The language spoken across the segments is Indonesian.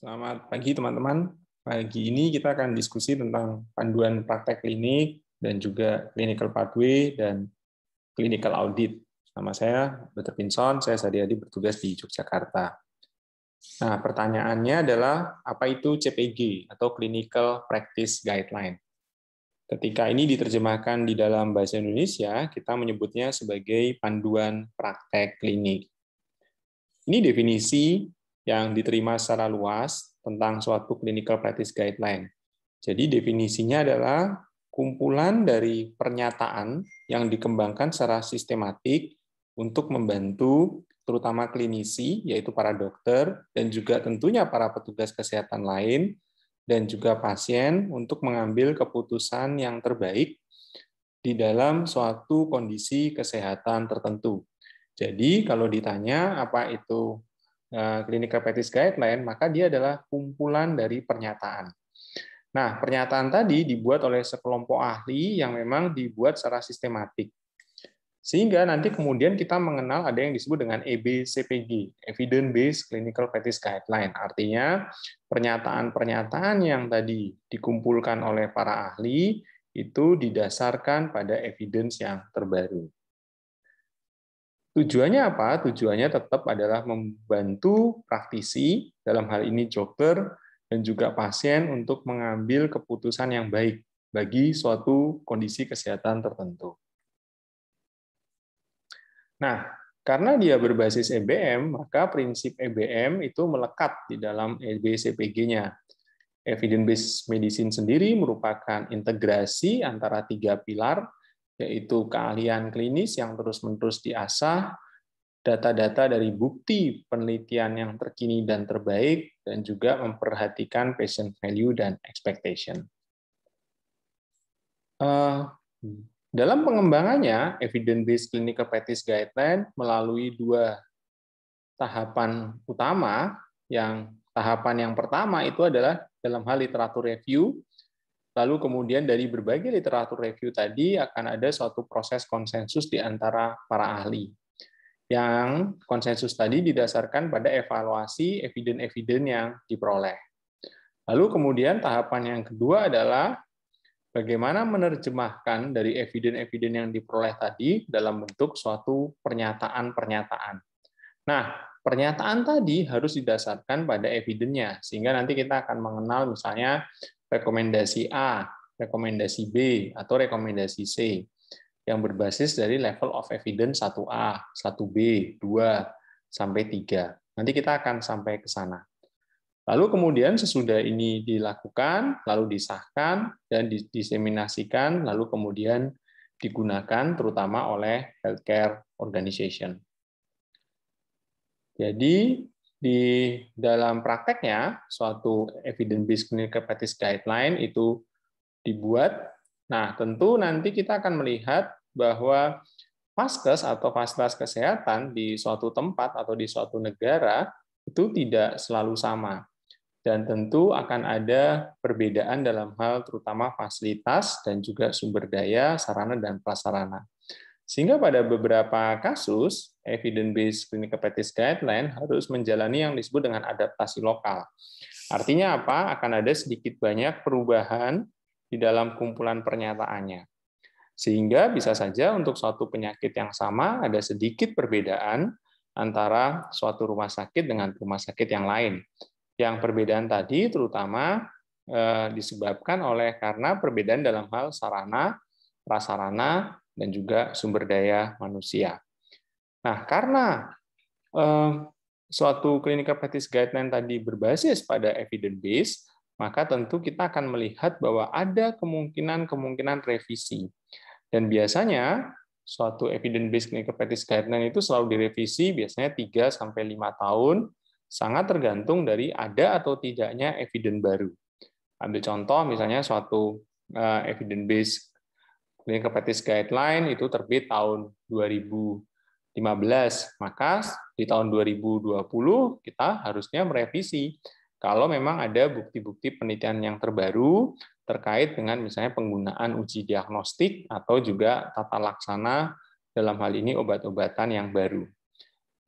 Selamat pagi teman-teman. Pagi ini kita akan diskusi tentang panduan praktek klinik dan juga clinical pathway dan clinical audit. Nama saya Dr. Pinson, saya sehari-hari bertugas di Yogyakarta. Nah, pertanyaannya adalah apa itu CPG atau clinical practice guideline? Ketika ini diterjemahkan di dalam bahasa Indonesia, kita menyebutnya sebagai panduan praktek klinik. Ini definisi yang diterima secara luas tentang suatu clinical practice guideline. Jadi definisinya adalah kumpulan dari pernyataan yang dikembangkan secara sistematik untuk membantu terutama klinisi yaitu para dokter dan juga tentunya para petugas kesehatan lain dan juga pasien untuk mengambil keputusan yang terbaik di dalam suatu kondisi kesehatan tertentu. Jadi kalau ditanya apa itu Eh, clinical practice guideline, maka dia adalah kumpulan dari pernyataan. Nah, pernyataan tadi dibuat oleh sekelompok ahli yang memang dibuat secara sistematik. Sehingga nanti kemudian kita mengenal ada yang disebut dengan EBCPG, Evidence Based Clinical Practice Guideline. Artinya, pernyataan-pernyataan yang tadi dikumpulkan oleh para ahli itu didasarkan pada evidence yang terbaru. Tujuannya apa? Tujuannya tetap adalah membantu praktisi, dalam hal ini dokter, dan juga pasien untuk mengambil keputusan yang baik bagi suatu kondisi kesehatan tertentu. Nah, karena dia berbasis EBM, maka prinsip EBM itu melekat di dalam EBCPG-nya. Evidence-based medicine sendiri merupakan integrasi antara tiga pilar yaitu keahlian klinis yang terus-menerus diasah, data-data dari bukti penelitian yang terkini dan terbaik, dan juga memperhatikan patient value dan expectation. Eh, dalam pengembangannya, evidence-based clinical practice guideline melalui dua tahapan utama, yang tahapan yang pertama itu adalah dalam hal literatur review, Lalu kemudian dari berbagai literatur review tadi akan ada suatu proses konsensus di antara para ahli. Yang konsensus tadi didasarkan pada evaluasi eviden-eviden yang diperoleh. Lalu kemudian tahapan yang kedua adalah bagaimana menerjemahkan dari eviden-eviden yang diperoleh tadi dalam bentuk suatu pernyataan-pernyataan. Nah, pernyataan tadi harus didasarkan pada evidennya, sehingga nanti kita akan mengenal misalnya rekomendasi A, rekomendasi B, atau rekomendasi C yang berbasis dari level of evidence 1A, 1B, 2, sampai 3. Nanti kita akan sampai ke sana. Lalu kemudian sesudah ini dilakukan, lalu disahkan dan diseminasikan, lalu kemudian digunakan terutama oleh healthcare organization. Jadi di dalam prakteknya suatu evidence based clinical practice guideline itu dibuat. Nah, tentu nanti kita akan melihat bahwa vaskes atau fasilitas kesehatan di suatu tempat atau di suatu negara itu tidak selalu sama. Dan tentu akan ada perbedaan dalam hal terutama fasilitas dan juga sumber daya, sarana, dan prasarana. Sehingga pada beberapa kasus, evidence-based clinical practice guideline harus menjalani yang disebut dengan adaptasi lokal. Artinya apa? Akan ada sedikit banyak perubahan di dalam kumpulan pernyataannya. Sehingga bisa saja untuk suatu penyakit yang sama ada sedikit perbedaan antara suatu rumah sakit dengan rumah sakit yang lain. Yang perbedaan tadi terutama eh, disebabkan oleh karena perbedaan dalam hal sarana, prasarana, dan juga sumber daya manusia. Nah, karena eh, suatu clinical practice guideline tadi berbasis pada evidence base, maka tentu kita akan melihat bahwa ada kemungkinan-kemungkinan revisi. Dan biasanya suatu evidence based clinical practice guideline itu selalu direvisi biasanya 3 sampai 5 tahun, sangat tergantung dari ada atau tidaknya evidence baru. Ambil contoh misalnya suatu eh, evidence based clinical practice guideline itu terbit tahun 2000 15. Maka di tahun 2020 kita harusnya merevisi kalau memang ada bukti-bukti penelitian yang terbaru terkait dengan misalnya penggunaan uji diagnostik atau juga tata laksana dalam hal ini obat-obatan yang baru.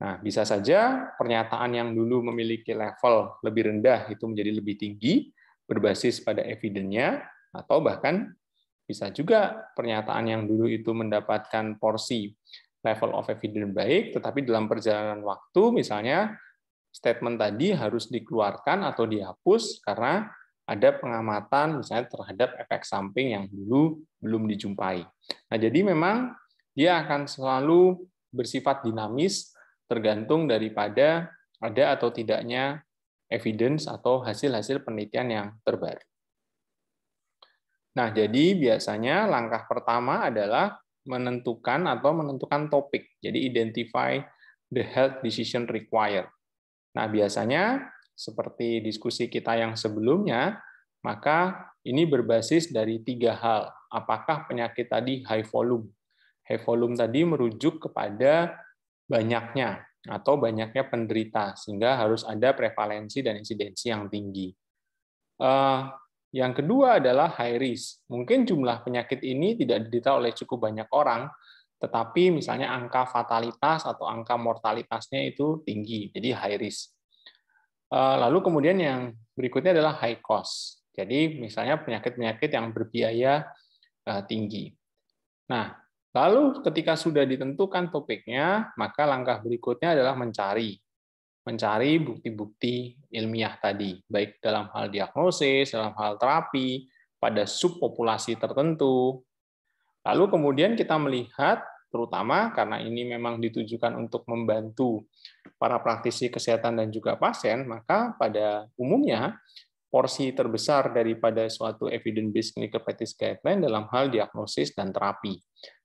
Nah, bisa saja pernyataan yang dulu memiliki level lebih rendah itu menjadi lebih tinggi berbasis pada evidennya atau bahkan bisa juga pernyataan yang dulu itu mendapatkan porsi level of evidence baik, tetapi dalam perjalanan waktu misalnya statement tadi harus dikeluarkan atau dihapus karena ada pengamatan misalnya terhadap efek samping yang dulu belum dijumpai. Nah, jadi memang dia akan selalu bersifat dinamis tergantung daripada ada atau tidaknya evidence atau hasil-hasil penelitian yang terbaru. Nah, jadi biasanya langkah pertama adalah menentukan atau menentukan topik. Jadi identify the health decision required. Nah, biasanya seperti diskusi kita yang sebelumnya, maka ini berbasis dari tiga hal. Apakah penyakit tadi high volume? High volume tadi merujuk kepada banyaknya atau banyaknya penderita, sehingga harus ada prevalensi dan insidensi yang tinggi. Eh, yang kedua adalah high risk. Mungkin jumlah penyakit ini tidak diderita oleh cukup banyak orang, tetapi misalnya angka fatalitas atau angka mortalitasnya itu tinggi, jadi high risk. Eh, lalu kemudian yang berikutnya adalah high cost. Jadi misalnya penyakit-penyakit yang berbiaya eh, tinggi. Nah, lalu ketika sudah ditentukan topiknya, maka langkah berikutnya adalah mencari mencari bukti-bukti ilmiah tadi, baik dalam hal diagnosis, dalam hal terapi, pada subpopulasi tertentu. Lalu kemudian kita melihat, terutama karena ini memang ditujukan untuk membantu para praktisi kesehatan dan juga pasien, maka pada umumnya porsi terbesar daripada suatu evidence-based clinical practice guideline dalam hal diagnosis dan terapi.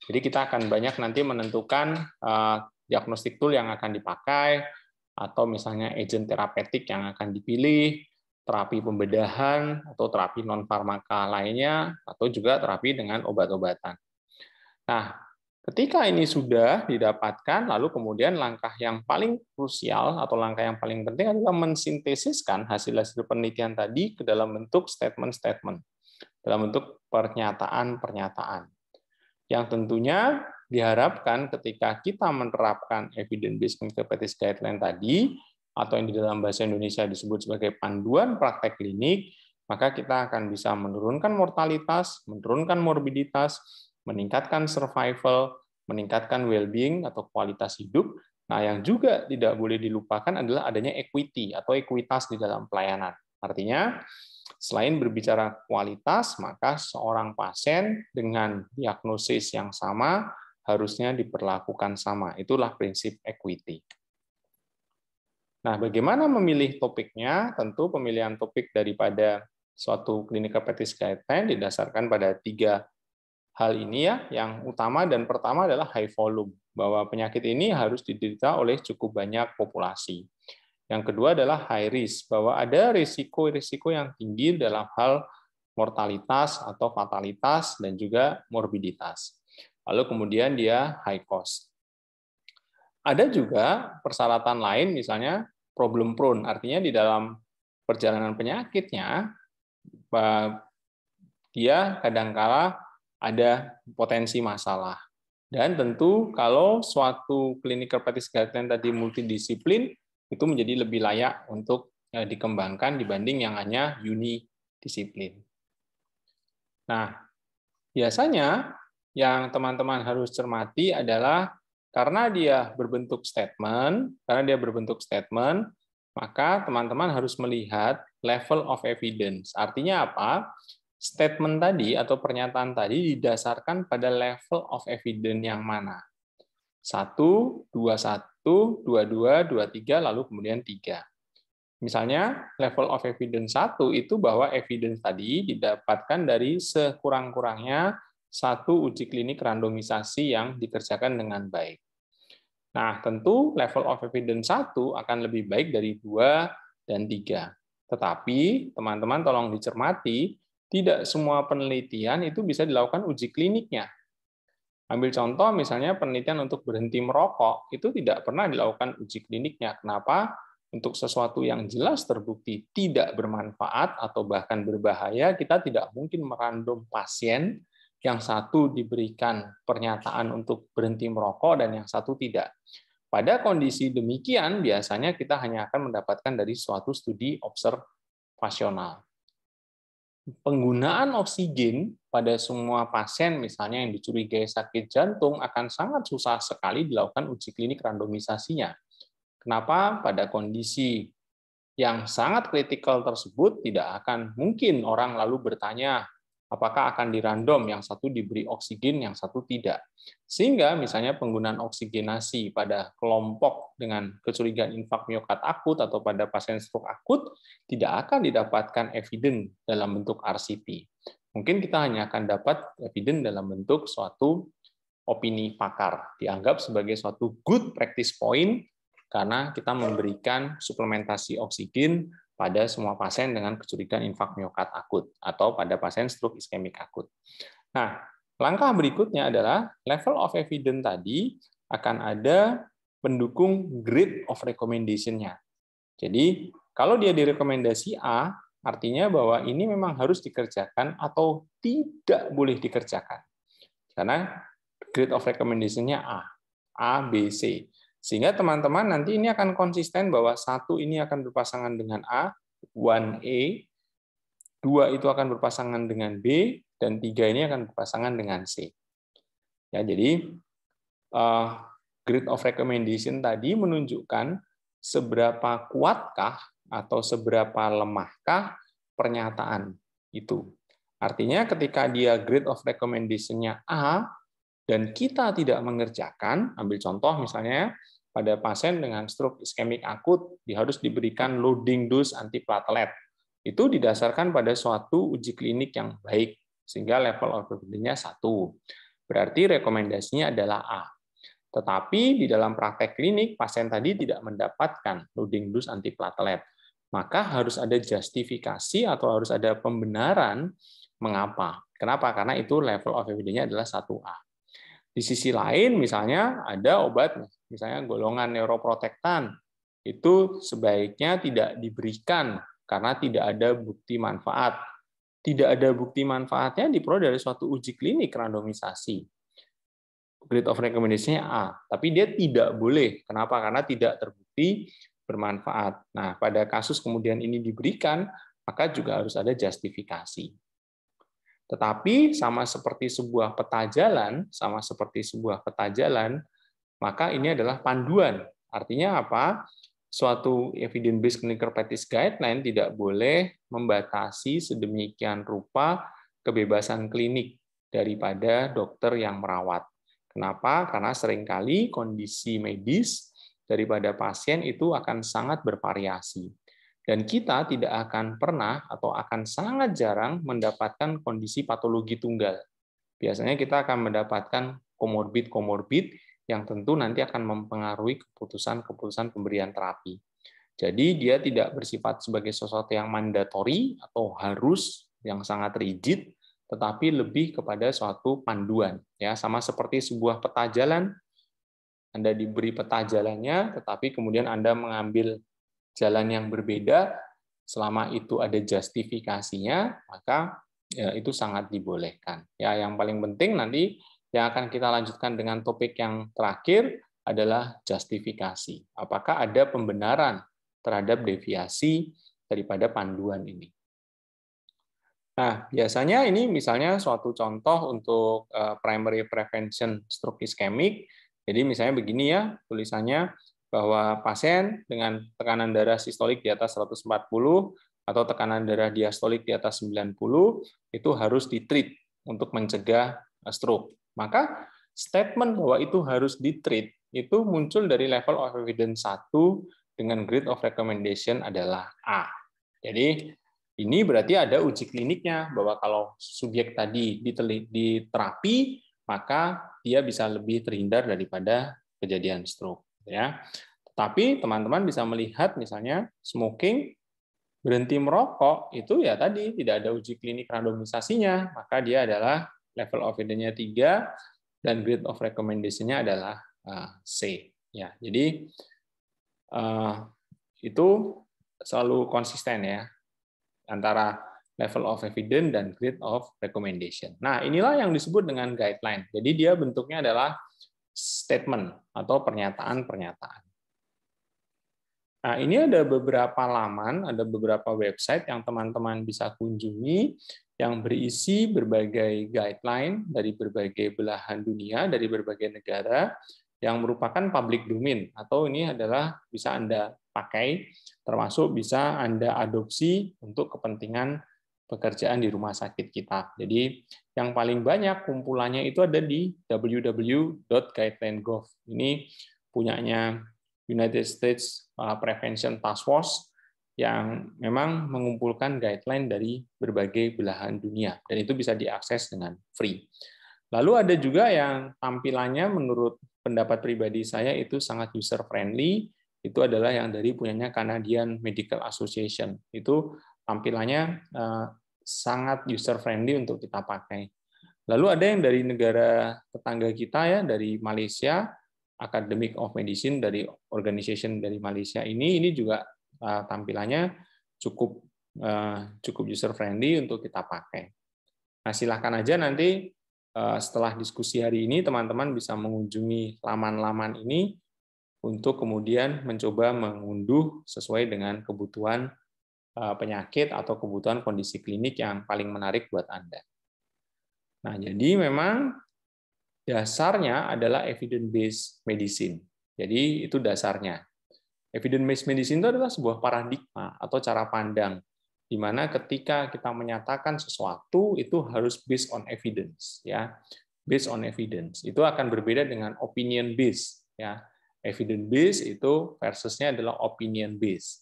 Jadi kita akan banyak nanti menentukan eh, diagnostik tool yang akan dipakai, atau misalnya agent terapeutik yang akan dipilih, terapi pembedahan atau terapi non farmaka lainnya atau juga terapi dengan obat-obatan. Nah, ketika ini sudah didapatkan lalu kemudian langkah yang paling krusial atau langkah yang paling penting adalah mensintesiskan hasil-hasil penelitian tadi ke dalam bentuk statement-statement, dalam bentuk pernyataan-pernyataan. Yang tentunya diharapkan ketika kita menerapkan evidence-based practice guideline tadi, atau yang di dalam bahasa Indonesia disebut sebagai panduan praktek klinik, maka kita akan bisa menurunkan mortalitas, menurunkan morbiditas, meningkatkan survival, meningkatkan well-being atau kualitas hidup. Nah, yang juga tidak boleh dilupakan adalah adanya equity atau ekuitas di dalam pelayanan. Artinya, selain berbicara kualitas, maka seorang pasien dengan diagnosis yang sama harusnya diperlakukan sama. Itulah prinsip equity. Nah, bagaimana memilih topiknya? Tentu pemilihan topik daripada suatu clinical practice guideline didasarkan pada tiga hal ini ya. Yang utama dan pertama adalah high volume, bahwa penyakit ini harus diderita oleh cukup banyak populasi. Yang kedua adalah high risk, bahwa ada risiko-risiko yang tinggi dalam hal mortalitas atau fatalitas dan juga morbiditas lalu kemudian dia high cost. Ada juga persyaratan lain, misalnya problem prone, artinya di dalam perjalanan penyakitnya dia kadangkala ada potensi masalah. Dan tentu kalau suatu clinical practice guideline tadi multidisiplin, itu menjadi lebih layak untuk eh, dikembangkan dibanding yang hanya unidisiplin. Nah, biasanya yang teman-teman harus cermati adalah karena dia berbentuk statement, karena dia berbentuk statement, maka teman-teman harus melihat level of evidence. Artinya apa? Statement tadi atau pernyataan tadi didasarkan pada level of evidence yang mana. 1, dua, dua tiga, lalu kemudian 3. Misalnya, level of evidence 1 itu bahwa evidence tadi didapatkan dari sekurang-kurangnya satu uji klinik randomisasi yang dikerjakan dengan baik. Nah, tentu level of evidence 1 akan lebih baik dari 2 dan 3. Tetapi, teman-teman tolong dicermati, tidak semua penelitian itu bisa dilakukan uji kliniknya. Ambil contoh misalnya penelitian untuk berhenti merokok, itu tidak pernah dilakukan uji kliniknya. Kenapa? Untuk sesuatu yang jelas terbukti tidak bermanfaat atau bahkan berbahaya, kita tidak mungkin merandom pasien yang satu diberikan pernyataan untuk berhenti merokok dan yang satu tidak. Pada kondisi demikian, biasanya kita hanya akan mendapatkan dari suatu studi observasional. Penggunaan oksigen pada semua pasien, misalnya yang dicurigai sakit jantung, akan sangat susah sekali dilakukan uji klinik randomisasinya. Kenapa? Pada kondisi yang sangat kritikal tersebut, tidak akan mungkin orang lalu bertanya, apakah akan dirandom yang satu diberi oksigen yang satu tidak sehingga misalnya penggunaan oksigenasi pada kelompok dengan kecurigaan infak miokard akut atau pada pasien stroke akut tidak akan didapatkan eviden dalam bentuk RCT. mungkin kita hanya akan dapat eviden dalam bentuk suatu opini pakar dianggap sebagai suatu good practice point karena kita memberikan suplementasi oksigen pada semua pasien dengan kecurigaan infak miokard akut atau pada pasien stroke iskemik akut. Nah, langkah berikutnya adalah level of evidence tadi akan ada pendukung grade of recommendation-nya. Jadi, kalau dia direkomendasi A, artinya bahwa ini memang harus dikerjakan atau tidak boleh dikerjakan. Karena grade of recommendation-nya A, A, B, C. Sehingga teman-teman nanti ini akan konsisten bahwa satu ini akan berpasangan dengan A, 1A, dua itu akan berpasangan dengan B, dan tiga ini akan berpasangan dengan C. Ya, jadi uh, grid of recommendation tadi menunjukkan seberapa kuatkah atau seberapa lemahkah pernyataan itu. Artinya ketika dia grid of recommendation-nya A, dan kita tidak mengerjakan, ambil contoh misalnya ya, pada pasien dengan stroke iskemik akut harus diberikan loading dose antiplatelet. Itu didasarkan pada suatu uji klinik yang baik sehingga level of evidence-nya satu. Berarti rekomendasinya adalah A. Tetapi di dalam praktek klinik pasien tadi tidak mendapatkan loading dose antiplatelet. Maka harus ada justifikasi atau harus ada pembenaran mengapa. Kenapa? Karena itu level of evidence nya adalah 1A. Di sisi lain misalnya ada obat misalnya golongan neuroprotektan itu sebaiknya tidak diberikan karena tidak ada bukti manfaat. Tidak ada bukti manfaatnya diperoleh dari suatu uji klinik randomisasi. Grade of recommendation A, tapi dia tidak boleh. Kenapa? Karena tidak terbukti bermanfaat. Nah, pada kasus kemudian ini diberikan, maka juga harus ada justifikasi. Tetapi sama seperti sebuah peta jalan, sama seperti sebuah peta jalan, maka ini adalah panduan. Artinya apa? Suatu evidence-based clinical practice guideline tidak boleh membatasi sedemikian rupa kebebasan klinik daripada dokter yang merawat. Kenapa? Karena seringkali kondisi medis daripada pasien itu akan sangat bervariasi dan kita tidak akan pernah atau akan sangat jarang mendapatkan kondisi patologi tunggal. Biasanya kita akan mendapatkan komorbid-komorbid yang tentu nanti akan mempengaruhi keputusan-keputusan pemberian terapi. Jadi dia tidak bersifat sebagai sesuatu yang mandatori atau harus yang sangat rigid, tetapi lebih kepada suatu panduan. Ya, sama seperti sebuah peta jalan, Anda diberi peta jalannya, tetapi kemudian Anda mengambil jalan yang berbeda, selama itu ada justifikasinya, maka ya, itu sangat dibolehkan. Ya, yang paling penting nanti yang akan kita lanjutkan dengan topik yang terakhir adalah justifikasi. Apakah ada pembenaran terhadap deviasi daripada panduan ini? Nah, biasanya ini misalnya suatu contoh untuk eh, primary prevention stroke iskemik. Jadi misalnya begini ya tulisannya, bahwa pasien dengan tekanan darah sistolik di atas 140 atau tekanan darah diastolik di atas 90 itu harus ditreat untuk mencegah eh, stroke. Maka statement bahwa itu harus ditreat itu muncul dari level of evidence 1 dengan grade of recommendation adalah A. Jadi ini berarti ada uji kliniknya bahwa kalau subjek tadi diterapi maka dia bisa lebih terhindar daripada kejadian stroke ya. Tapi teman-teman bisa melihat misalnya smoking berhenti merokok itu ya tadi tidak ada uji klinik randomisasinya, maka dia adalah level of evidence-nya 3 dan grade of recommendation-nya adalah eh, C. Ya, jadi eh, itu selalu konsisten ya antara level of evidence dan grade of recommendation. Nah, inilah yang disebut dengan guideline. Jadi dia bentuknya adalah statement atau pernyataan-pernyataan. Nah, ini ada beberapa laman, ada beberapa website yang teman-teman bisa kunjungi yang berisi berbagai guideline dari berbagai belahan dunia, dari berbagai negara yang merupakan public domain atau ini adalah bisa Anda pakai termasuk bisa Anda adopsi untuk kepentingan pekerjaan di rumah sakit kita. Jadi yang paling banyak kumpulannya itu ada di www.guideline.gov. Ini punyanya United States uh, Prevention Task Force yang memang mengumpulkan guideline dari berbagai belahan dunia dan itu bisa diakses dengan free. Lalu ada juga yang tampilannya menurut pendapat pribadi saya itu sangat user friendly, itu adalah yang dari punyanya Canadian Medical Association. Itu tampilannya eh, sangat user friendly untuk kita pakai. Lalu ada yang dari negara tetangga kita ya dari Malaysia, Academic of Medicine dari organization dari Malaysia ini ini juga eh, tampilannya cukup eh, cukup user friendly untuk kita pakai. Nah, silahkan aja nanti setelah diskusi hari ini teman-teman bisa mengunjungi laman-laman ini untuk kemudian mencoba mengunduh sesuai dengan kebutuhan Eh, penyakit atau kebutuhan kondisi klinik yang paling menarik buat Anda. Nah, jadi memang dasarnya adalah evidence-based medicine. Jadi itu dasarnya. Evidence-based medicine itu adalah sebuah paradigma atau cara pandang di mana ketika kita menyatakan sesuatu itu harus based on evidence ya. Based on evidence. Itu akan berbeda dengan opinion based ya. Evidence based itu versusnya adalah opinion based.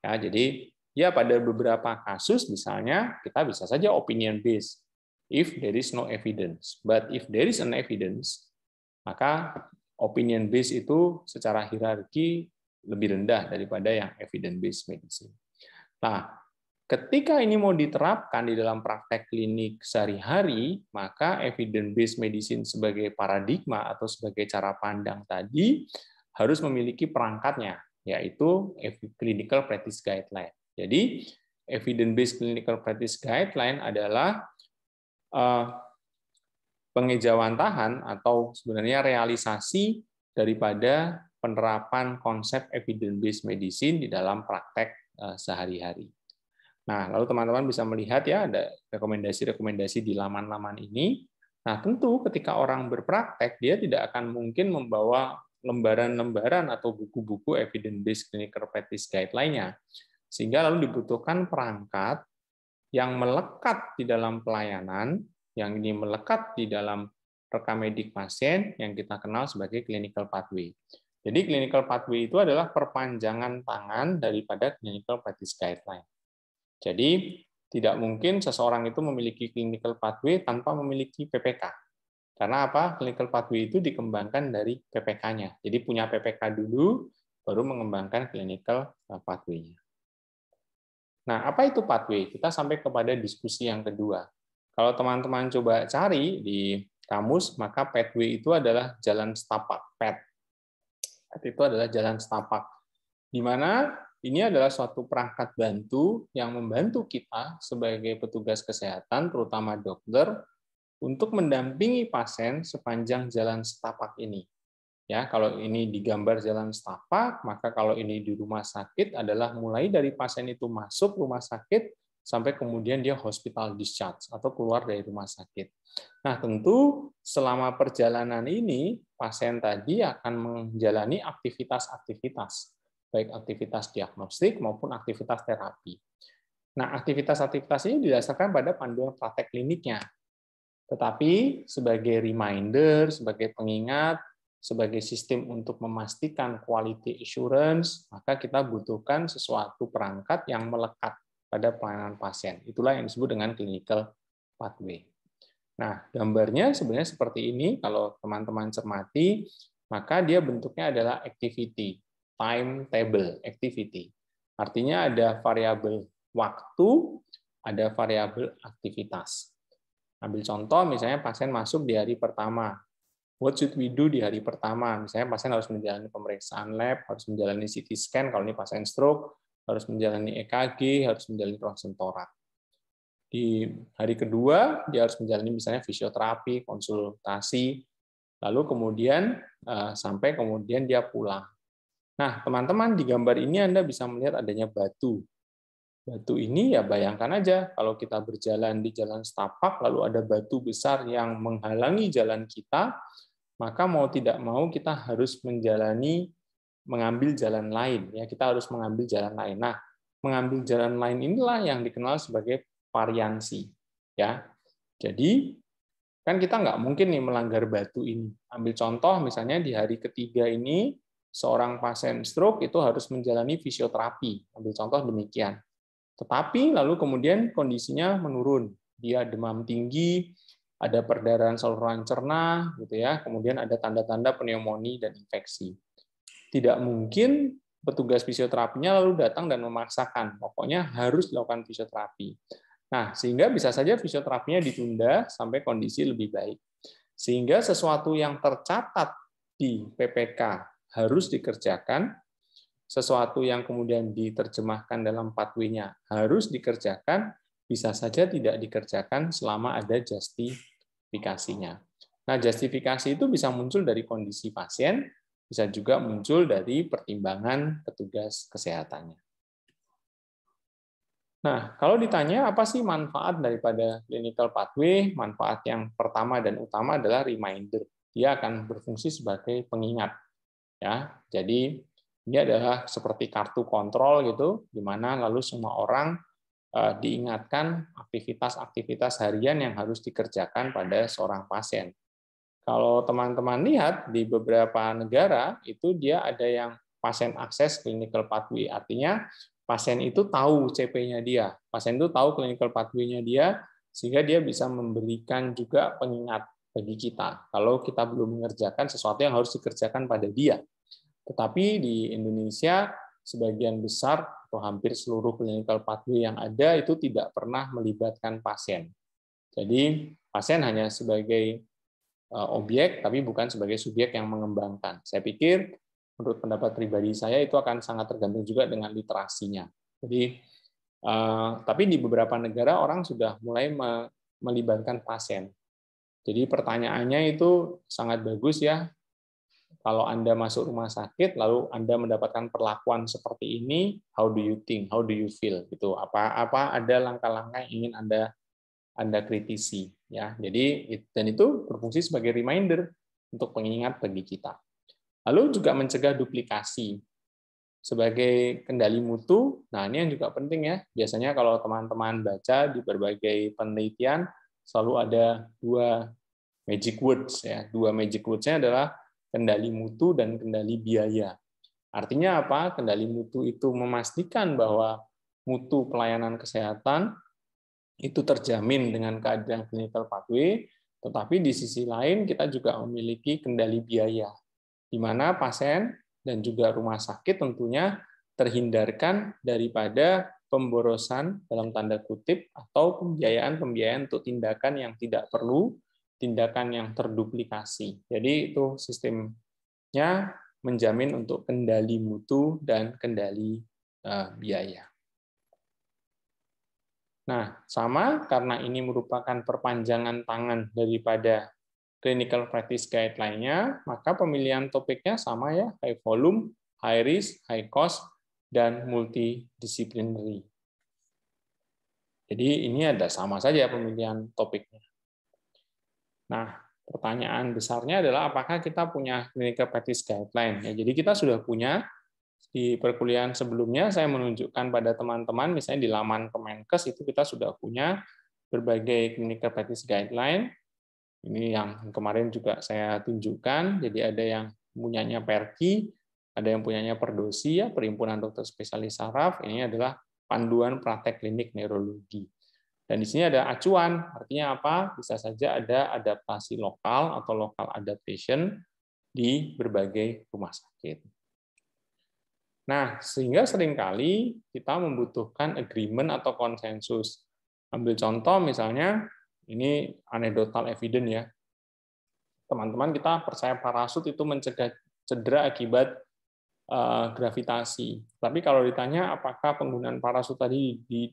Ya, jadi Ya, pada beberapa kasus misalnya kita bisa saja opinion based if there is no evidence. But if there is an evidence, maka opinion based itu secara hierarki lebih rendah daripada yang evidence based medicine. Nah, ketika ini mau diterapkan di dalam praktek klinik sehari-hari, maka evidence based medicine sebagai paradigma atau sebagai cara pandang tadi harus memiliki perangkatnya, yaitu clinical practice guideline. Jadi, evidence-based clinical practice guideline adalah uh, eh, pengejawantahan atau sebenarnya realisasi daripada penerapan konsep evidence-based medicine di dalam praktek uh, sehari-hari. Nah, lalu teman-teman bisa melihat ya ada rekomendasi-rekomendasi di laman-laman ini. Nah, tentu ketika orang berpraktek, dia tidak akan mungkin membawa lembaran-lembaran atau buku-buku evidence-based clinical practice guideline-nya. Sehingga lalu dibutuhkan perangkat yang melekat di dalam pelayanan, yang ini melekat di dalam rekam medik pasien yang kita kenal sebagai clinical pathway. Jadi clinical pathway itu adalah perpanjangan tangan daripada clinical practice guideline. Jadi tidak mungkin seseorang itu memiliki clinical pathway tanpa memiliki PPK. Karena apa? Clinical pathway itu dikembangkan dari PPK-nya. Jadi punya PPK dulu, baru mengembangkan clinical pathway-nya. Nah, apa itu pathway? Kita sampai kepada diskusi yang kedua. Kalau teman-teman coba cari di kamus, maka pathway itu adalah jalan setapak, path. Path itu adalah jalan setapak. Di mana ini adalah suatu perangkat bantu yang membantu kita sebagai petugas kesehatan, terutama dokter, untuk mendampingi pasien sepanjang jalan setapak ini. Ya, kalau ini digambar jalan setapak, maka kalau ini di rumah sakit adalah mulai dari pasien itu masuk rumah sakit sampai kemudian dia hospital discharge atau keluar dari rumah sakit. Nah, tentu selama perjalanan ini pasien tadi akan menjalani aktivitas-aktivitas, baik aktivitas diagnostik maupun aktivitas terapi. Nah, aktivitas-aktivitas ini didasarkan pada panduan praktek kliniknya. Tetapi sebagai reminder, sebagai pengingat, sebagai sistem untuk memastikan quality assurance, maka kita butuhkan sesuatu perangkat yang melekat pada pelayanan pasien. Itulah yang disebut dengan clinical pathway. Nah, gambarnya sebenarnya seperti ini. Kalau teman-teman cermati, maka dia bentuknya adalah activity, timetable activity. Artinya ada variabel waktu, ada variabel aktivitas. Ambil contoh, misalnya pasien masuk di hari pertama, what should we do di hari pertama? Misalnya pasien harus menjalani pemeriksaan lab, harus menjalani CT scan kalau ini pasien stroke, harus menjalani EKG, harus menjalani ronsen torak. Di hari kedua dia harus menjalani misalnya fisioterapi, konsultasi, lalu kemudian eh, sampai kemudian dia pulang. Nah, teman-teman di gambar ini Anda bisa melihat adanya batu. Batu ini ya bayangkan aja kalau kita berjalan di jalan setapak lalu ada batu besar yang menghalangi jalan kita, maka mau tidak mau kita harus menjalani mengambil jalan lain ya kita harus mengambil jalan lain nah mengambil jalan lain inilah yang dikenal sebagai variansi ya jadi kan kita nggak mungkin nih melanggar batu ini ambil contoh misalnya di hari ketiga ini seorang pasien stroke itu harus menjalani fisioterapi ambil contoh demikian tetapi lalu kemudian kondisinya menurun dia demam tinggi ada perdarahan saluran cerna, gitu ya. Kemudian ada tanda-tanda pneumonia dan infeksi. Tidak mungkin petugas fisioterapinya lalu datang dan memaksakan. Pokoknya harus dilakukan fisioterapi. Nah, sehingga bisa saja fisioterapinya ditunda sampai kondisi lebih baik. Sehingga sesuatu yang tercatat di PPK harus dikerjakan, sesuatu yang kemudian diterjemahkan dalam patwinya harus dikerjakan, bisa saja tidak dikerjakan selama ada justifikasinya. Nah, justifikasi itu bisa muncul dari kondisi pasien, bisa juga muncul dari pertimbangan petugas kesehatannya. Nah, kalau ditanya apa sih manfaat daripada clinical pathway, manfaat yang pertama dan utama adalah reminder. Dia akan berfungsi sebagai pengingat. Ya, jadi ini adalah seperti kartu kontrol gitu, di mana lalu semua orang Eh, diingatkan aktivitas-aktivitas harian yang harus dikerjakan pada seorang pasien. Kalau teman-teman lihat di beberapa negara itu dia ada yang pasien akses clinical pathway, artinya pasien itu tahu CP-nya dia, pasien itu tahu clinical pathway-nya dia, sehingga dia bisa memberikan juga pengingat bagi kita kalau kita belum mengerjakan sesuatu yang harus dikerjakan pada dia. Tetapi di Indonesia sebagian besar atau hampir seluruh clinical pathway yang ada itu tidak pernah melibatkan pasien. Jadi pasien hanya sebagai eh, objek tapi bukan sebagai subjek yang mengembangkan. Saya pikir menurut pendapat pribadi saya itu akan sangat tergantung juga dengan literasinya. Jadi eh, tapi di beberapa negara orang sudah mulai melibatkan pasien. Jadi pertanyaannya itu sangat bagus ya kalau Anda masuk rumah sakit lalu Anda mendapatkan perlakuan seperti ini, how do you think, how do you feel gitu. Apa apa ada langkah-langkah yang ingin Anda Anda kritisi ya. Jadi dan itu berfungsi sebagai reminder untuk pengingat bagi kita. Lalu juga mencegah duplikasi sebagai kendali mutu. Nah, ini yang juga penting ya. Biasanya kalau teman-teman baca di berbagai penelitian selalu ada dua magic words ya. Dua magic words-nya adalah kendali mutu dan kendali biaya. Artinya apa? Kendali mutu itu memastikan bahwa mutu pelayanan kesehatan itu terjamin dengan keadaan clinical pathway, tetapi di sisi lain kita juga memiliki kendali biaya, di mana pasien dan juga rumah sakit tentunya terhindarkan daripada pemborosan dalam tanda kutip atau pembiayaan-pembiayaan untuk tindakan yang tidak perlu tindakan yang terduplikasi. Jadi itu sistemnya menjamin untuk kendali mutu dan kendali eh, biaya. Nah, sama karena ini merupakan perpanjangan tangan daripada clinical practice guideline-nya, maka pemilihan topiknya sama ya, high volume, high risk, high cost, dan multidisciplinary. Jadi ini ada sama saja pemilihan topiknya. Nah, pertanyaan besarnya adalah apakah kita punya clinical practice guideline? Ya, jadi kita sudah punya di perkuliahan sebelumnya saya menunjukkan pada teman-teman misalnya di laman Kemenkes itu kita sudah punya berbagai clinical practice guideline. Ini yang kemarin juga saya tunjukkan. Jadi ada yang punyanya Perki, ada yang punyanya Perdosi ya, Perhimpunan Dokter Spesialis Saraf. Ini adalah panduan praktek klinik neurologi. Dan di sini ada acuan, artinya apa? Bisa saja ada adaptasi lokal atau local adaptation di berbagai rumah sakit. Nah, sehingga seringkali kita membutuhkan agreement atau konsensus. Ambil contoh misalnya, ini anedotal evidence ya. Teman-teman kita percaya parasut itu mencegah cedera akibat eh, gravitasi. Tapi kalau ditanya apakah penggunaan parasut tadi di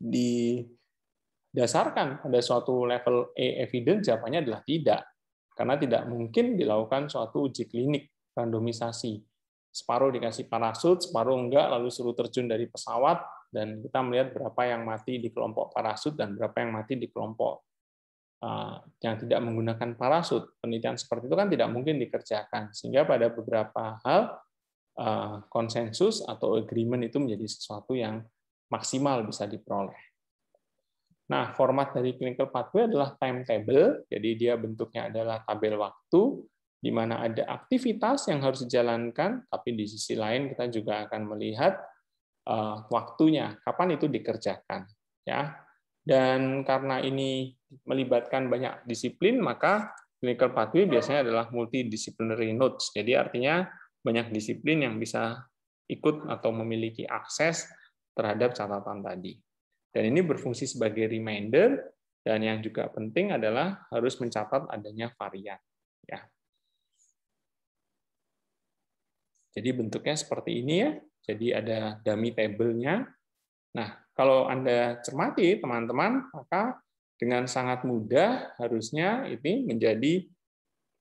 didasarkan pada suatu level A evidence jawabannya adalah tidak karena tidak mungkin dilakukan suatu uji klinik randomisasi separuh dikasih parasut, separuh enggak, lalu suruh terjun dari pesawat, dan kita melihat berapa yang mati di kelompok parasut dan berapa yang mati di kelompok uh, yang tidak menggunakan parasut. Penelitian seperti itu kan tidak mungkin dikerjakan. Sehingga pada beberapa hal, uh, konsensus atau agreement itu menjadi sesuatu yang maksimal bisa diperoleh. Nah, format dari clinical pathway adalah timetable, jadi dia bentuknya adalah tabel waktu, di mana ada aktivitas yang harus dijalankan, tapi di sisi lain kita juga akan melihat eh, waktunya, kapan itu dikerjakan. ya. Dan karena ini melibatkan banyak disiplin, maka clinical pathway biasanya adalah multidisciplinary notes, jadi artinya banyak disiplin yang bisa ikut atau memiliki akses terhadap catatan tadi. Dan ini berfungsi sebagai reminder dan yang juga penting adalah harus mencatat adanya varian. Ya. Jadi bentuknya seperti ini ya. Jadi ada dummy table-nya. Nah, kalau Anda cermati teman-teman, maka dengan sangat mudah harusnya ini menjadi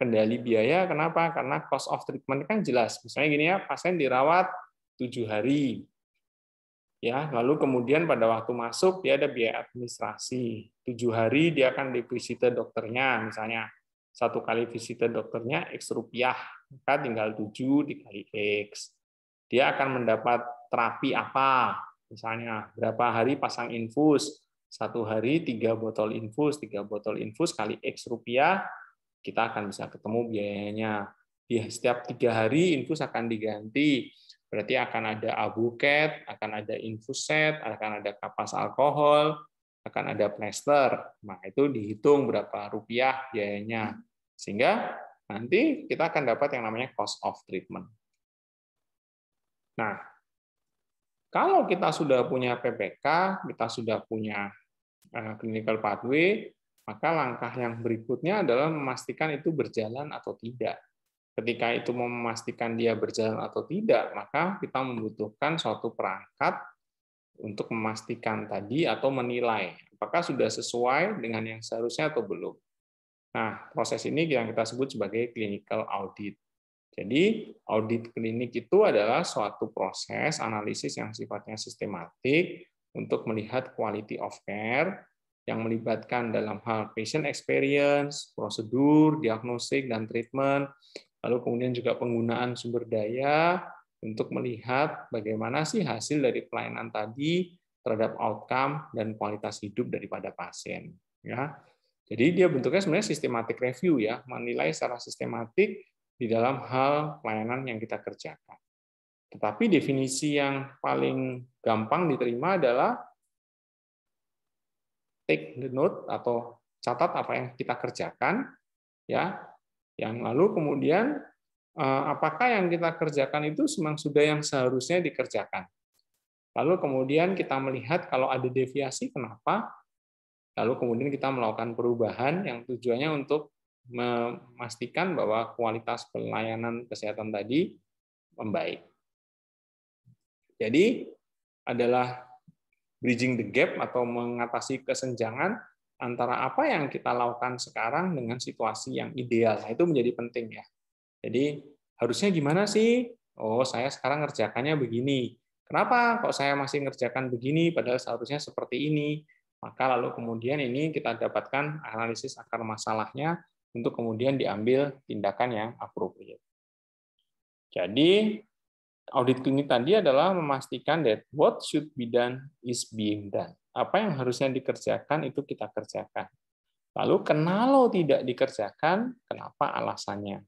kendali biaya. Kenapa? Karena cost of treatment kan jelas. Misalnya gini ya, pasien dirawat tujuh hari ya lalu kemudian pada waktu masuk dia ada biaya administrasi tujuh hari dia akan divisite dokternya misalnya satu kali visite dokternya x rupiah maka tinggal tujuh dikali x dia akan mendapat terapi apa misalnya berapa hari pasang infus satu hari tiga botol infus tiga botol infus kali x rupiah kita akan bisa ketemu biayanya ya setiap tiga hari infus akan diganti Berarti akan ada abuket, akan ada infuset, akan ada kapas alkohol, akan ada plester. Nah, itu dihitung berapa rupiah biayanya. Sehingga nanti kita akan dapat yang namanya cost of treatment. Nah, kalau kita sudah punya PPK, kita sudah punya eh, clinical pathway, maka langkah yang berikutnya adalah memastikan itu berjalan atau tidak. Ketika itu memastikan dia berjalan atau tidak, maka kita membutuhkan suatu perangkat untuk memastikan tadi atau menilai apakah sudah sesuai dengan yang seharusnya atau belum. Nah, proses ini yang kita sebut sebagai clinical audit. Jadi, audit klinik itu adalah suatu proses analisis yang sifatnya sistematik untuk melihat quality of care yang melibatkan dalam hal patient experience, prosedur, diagnostik, dan treatment, lalu kemudian juga penggunaan sumber daya untuk melihat bagaimana sih hasil dari pelayanan tadi terhadap outcome dan kualitas hidup daripada pasien. Ya, jadi dia bentuknya sebenarnya sistematik review ya, menilai secara sistematik di dalam hal pelayanan yang kita kerjakan. Tetapi definisi yang paling gampang diterima adalah take the note atau catat apa yang kita kerjakan ya yang lalu kemudian eh, apakah yang kita kerjakan itu memang sudah yang seharusnya dikerjakan. Lalu kemudian kita melihat kalau ada deviasi kenapa, lalu kemudian kita melakukan perubahan yang tujuannya untuk memastikan bahwa kualitas pelayanan kesehatan tadi membaik. Jadi adalah bridging the gap atau mengatasi kesenjangan antara apa yang kita lakukan sekarang dengan situasi yang ideal. Nah, itu menjadi penting ya. Jadi harusnya gimana sih? Oh, saya sekarang ngerjakannya begini. Kenapa kok saya masih ngerjakan begini padahal seharusnya seperti ini? Maka lalu kemudian ini kita dapatkan analisis akar masalahnya untuk kemudian diambil tindakan yang appropriate. Jadi audit klinik tadi adalah memastikan that what should be done is being done apa yang harusnya dikerjakan itu kita kerjakan. Lalu kenalau tidak dikerjakan, kenapa alasannya?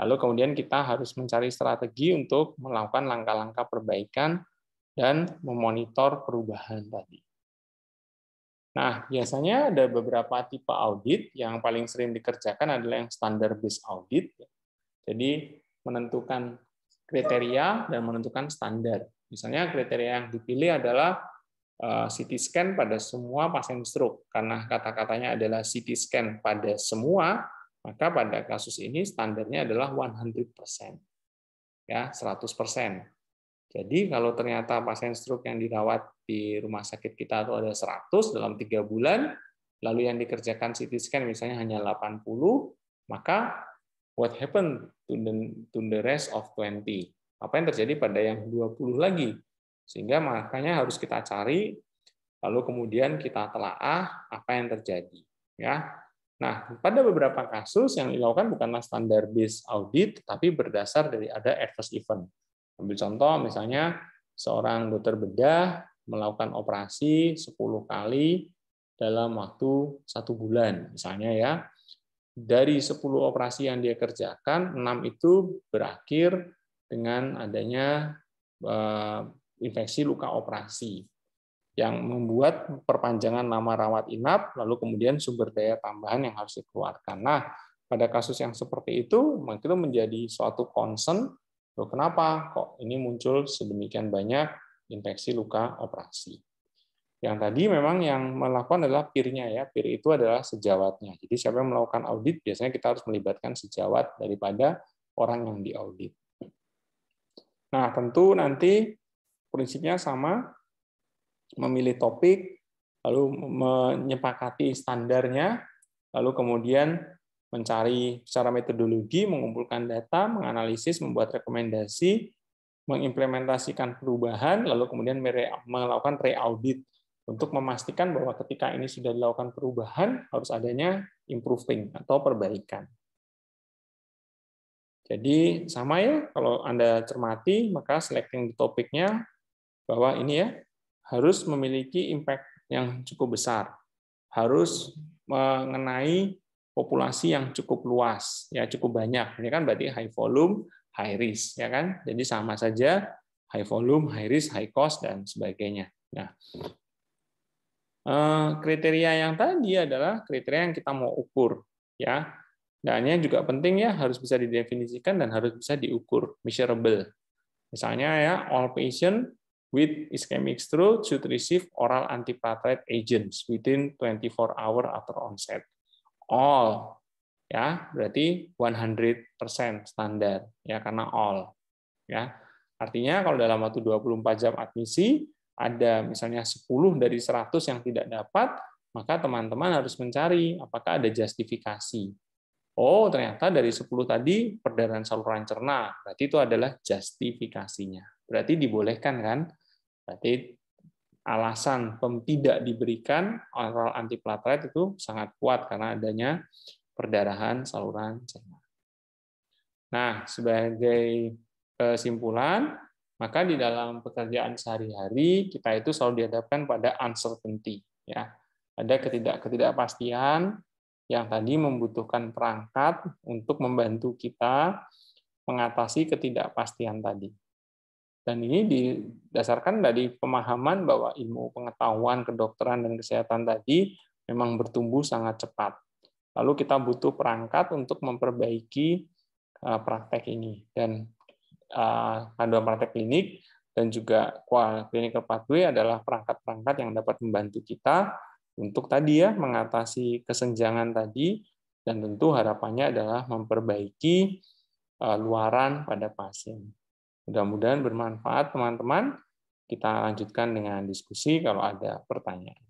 Lalu kemudian kita harus mencari strategi untuk melakukan langkah-langkah perbaikan dan memonitor perubahan tadi. Nah, biasanya ada beberapa tipe audit yang paling sering dikerjakan adalah yang standar based audit. Jadi menentukan kriteria dan menentukan standar. Misalnya kriteria yang dipilih adalah Eh, CT scan pada semua pasien stroke karena kata-katanya adalah CT scan pada semua maka pada kasus ini standarnya adalah 100%. Ya, 100%. Jadi kalau ternyata pasien stroke yang dirawat di rumah sakit kita itu ada 100 dalam 3 bulan, lalu yang dikerjakan CT scan misalnya hanya 80, maka what happened to the, to the rest of 20? Apa yang terjadi pada yang 20 lagi? Sehingga makanya harus kita cari, lalu kemudian kita telaah apa yang terjadi. Ya, Nah, pada beberapa kasus yang dilakukan bukanlah standar base audit, tapi berdasar dari ada adverse event. Ambil contoh, misalnya seorang dokter bedah melakukan operasi 10 kali dalam waktu satu bulan, misalnya ya. Dari 10 operasi yang dia kerjakan, enam itu berakhir dengan adanya eh, infeksi luka operasi yang membuat perpanjangan nama rawat inap, lalu kemudian sumber daya tambahan yang harus dikeluarkan. Nah, pada kasus yang seperti itu, itu menjadi suatu concern, loh kenapa kok ini muncul sedemikian banyak infeksi luka operasi. Yang tadi memang yang melakukan adalah pirnya ya, pir itu adalah sejawatnya. Jadi siapa yang melakukan audit, biasanya kita harus melibatkan sejawat daripada orang yang diaudit. Nah, tentu nanti prinsipnya sama, memilih topik, lalu menyepakati standarnya, lalu kemudian mencari secara metodologi, mengumpulkan data, menganalisis, membuat rekomendasi, mengimplementasikan perubahan, lalu kemudian melakukan re-audit untuk memastikan bahwa ketika ini sudah dilakukan perubahan, harus adanya improving atau perbaikan. Jadi sama ya, kalau Anda cermati, maka selecting topiknya bahwa ini ya harus memiliki impact yang cukup besar, harus mengenai populasi yang cukup luas, ya cukup banyak. Ini kan berarti high volume, high risk, ya kan? Jadi sama saja high volume, high risk, high cost dan sebagainya. Nah, eh, kriteria yang tadi adalah kriteria yang kita mau ukur, ya. Dan yang juga penting ya harus bisa didefinisikan dan harus bisa diukur, measurable. Misalnya ya all patient with ischemic stroke should receive oral antiplatelet agents within 24 hour after onset. All ya, berarti 100% standar ya karena all ya. Artinya kalau dalam waktu 24 jam admisi ada misalnya 10 dari 100 yang tidak dapat, maka teman-teman harus mencari apakah ada justifikasi. Oh, ternyata dari 10 tadi perdarahan saluran cerna. Berarti itu adalah justifikasinya. Berarti dibolehkan kan? Berarti alasan tidak diberikan oral antiplatelet itu sangat kuat karena adanya perdarahan saluran cerna. Nah, sebagai kesimpulan, maka di dalam pekerjaan sehari-hari kita itu selalu dihadapkan pada uncertainty, ya. Ada ketidak ketidakpastian yang tadi membutuhkan perangkat untuk membantu kita mengatasi ketidakpastian tadi. Dan ini didasarkan dari pemahaman bahwa ilmu pengetahuan, kedokteran, dan kesehatan tadi memang bertumbuh sangat cepat. Lalu kita butuh perangkat untuk memperbaiki eh, praktek ini. Dan eh, panduan praktek klinik dan juga clinical pathway adalah perangkat-perangkat yang dapat membantu kita untuk tadi ya mengatasi kesenjangan tadi dan tentu harapannya adalah memperbaiki eh, luaran pada pasien. Mudah-mudahan bermanfaat teman-teman. Kita lanjutkan dengan diskusi kalau ada pertanyaan.